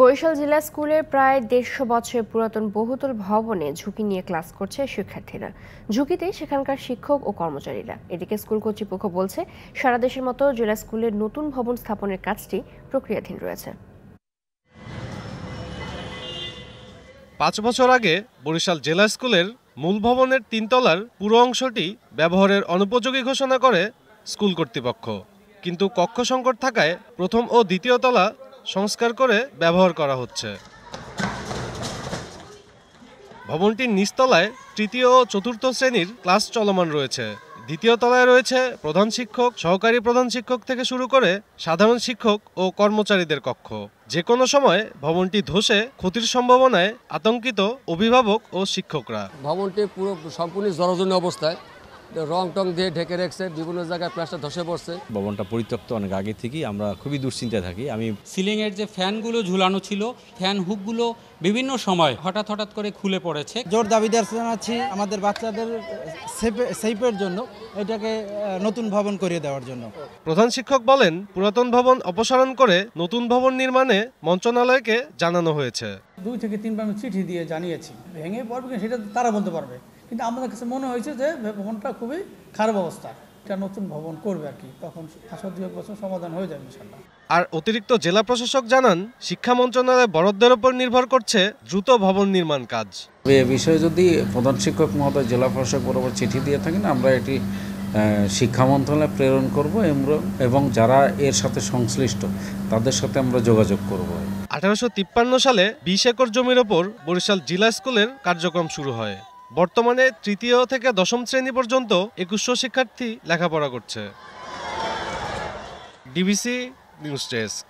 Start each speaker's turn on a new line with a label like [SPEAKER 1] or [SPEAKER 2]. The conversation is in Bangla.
[SPEAKER 1] বরিশাল জেলা স্কুলের প্রায় দেড়শো বছরের পুরাতন বহুতল ভবনে ঝুঁকি নিয়ে ক্লাস করছে শিক্ষার্থীরা ঝুঁকিতে সেখানকার শিক্ষক ও কর্মচারীরা এদিকে স্কুল কর্তৃপক্ষ বলছে সারা দেশের মতো জেলা স্কুলের নতুন ভবন স্থাপনের কাজটি প্রক্রিয়াধীন রয়েছে পাঁচ বছর আগে বরিশাল জেলা স্কুলের মূল ভবনের তিনতলার পুরো অংশটি ব্যবহারের অনুপযোগী ঘোষণা করে স্কুল কর্তৃপক্ষ কিন্তু কক্ষ সংকট থাকায় প্রথম ও দ্বিতীয় তলা সংস্কার করে ব্যবহার করা হচ্ছে ভবনটির নিচতলায় তৃতীয় ও চতুর্থ শ্রেণীর ক্লাস চলমান রয়েছে দ্বিতীয় তলায় রয়েছে প্রধান শিক্ষক সহকারী প্রধান শিক্ষক থেকে শুরু করে সাধারণ শিক্ষক ও কর্মচারীদের কক্ষ যে কোনো সময় ভবনটি ধসে ক্ষতির সম্ভাবনায় আতঙ্কিত অভিভাবক ও শিক্ষকরা ভবনটি পুরো সম্পূর্ণ জরাজীর্ণ অবস্থায় রং টং দিয়ে ঢেকে রেখেছে বিভিন্ন জায়গায় প্লাস্টার ধসে পড়ছে ভবনটা পরিত্যক্ত অনেক আগে থেকেই আমরা খুবই দুশ্চিন্তায় থাকি আমি সিলিংয়ের যে ফ্যানগুলো ঝুলানো ছিল ফ্যান হুকগুলো বিভিন্ন সময় হঠাৎ হঠাৎ করে খুলে পড়েছে জোর দাবিদার জানাচ্ছি আমাদের বাচ্চাদের সেফের জন্য এটাকে নতুন ভবন করিয়ে দেওয়ার জন্য প্রধান শিক্ষক বলেন পুরাতন ভবন অপসারণ করে নতুন ভবন নির্মাণে মন্ত্রণালয়কে জানানো হয়েছে দুই থেকে তিনবার চিঠি দিয়ে জানিয়েছি ভেঙে পড়বে সেটা তারা বলতে পারবে কিন্তু আমাদের কাছে মনে হয়েছে যে ভবনটা খুবই খারাপ অবস্থা এটা নতুন ভবন করবে আর কি তখন আশা দুই বছর সমাধান হয়ে যাবে ইনশাল্লাহ আর অতিরিক্ত জেলা প্রশাসক জানান শিক্ষা মন্ত্রণালয় বরাদ্দের উপর নির্ভর করছে দ্রুত ভবন নির্মাণ কাজ এ বিষয়ে যদি প্রধান শিক্ষক মহোদয় জেলা প্রশাসক বরাবর চিঠি দিয়ে থাকেন আমরা এটি শিক্ষা মন্ত্রণালয়ে প্রেরণ করব এবং যারা এর সাথে সংশ্লিষ্ট তাদের সাথে আমরা যোগাযোগ করব আঠারোশো সালে বিশ একর জমির ওপর বরিশাল জেলা স্কুলের কার্যক্রম শুরু হয় বর্তমানে তৃতীয় থেকে দশম শ্রেণী পর্যন্ত একুশশো শিক্ষার্থী লেখাপড়া করছে ডিবিসি নিউজ ডেস্ক